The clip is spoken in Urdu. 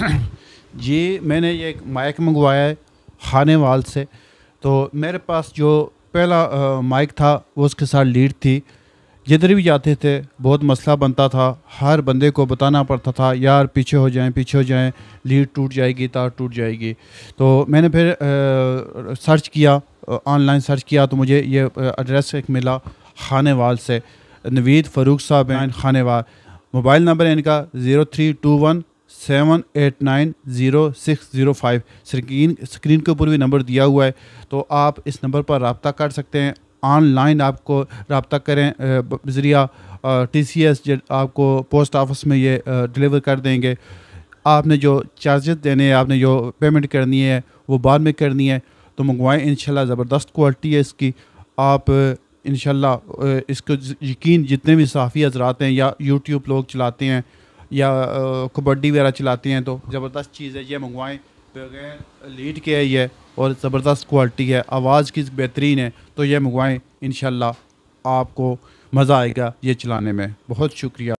جی میں نے ایک مائک منگوایا ہے خانے وال سے تو میرے پاس جو پہلا مائک تھا وہ اس کے ساتھ لیڈ تھی جدھر بھی جاتے تھے بہت مسئلہ بنتا تھا ہر بندے کو بتانا پڑتا تھا یار پیچھے ہو جائیں پیچھے ہو جائیں لیڈ ٹوٹ جائے گی تار ٹوٹ جائے گی تو میں نے پھر سرچ کیا آن لائن سرچ کیا تو مجھے یہ ایڈریس ایک ملا خانے وال سے نوید فروخ صاحب ہیں خانے وال موبائل نمبر ہے ان کا zero three two one seven eight nine zero six zero five screen screen کے اوپر بھی نمبر دیا ہوا ہے تو آپ اس نمبر پر رابطہ کر سکتے ہیں آن لائن آپ کو رابطہ کریں ذریعہ ٹی سی ایس آپ کو پوسٹ آفس میں یہ ڈلیور کر دیں گے آپ نے جو چارجز دینے ہیں آپ نے جو پیمنٹ کرنی ہے وہ بعد میں کرنی ہے تو منگوائیں انشاءاللہ زبردست کوالٹی ہے اس کی آپ انشاءاللہ اس کو یقین جتنے بھی صحافی حضرات ہیں یا یوٹیوب لوگ چلاتے ہیں یا کبڈی وغیرہ چلاتے ہیں تو زبردست چیز ہے یہ منگوائیں بغیر لیڈ کے ہے یہ اور زبردست کوالٹی ہے آواز کی بہترین ہے تو یہ منگوائیں انشاءاللہ شاء آپ کو مزہ آئے گا یہ چلانے میں بہت شکریہ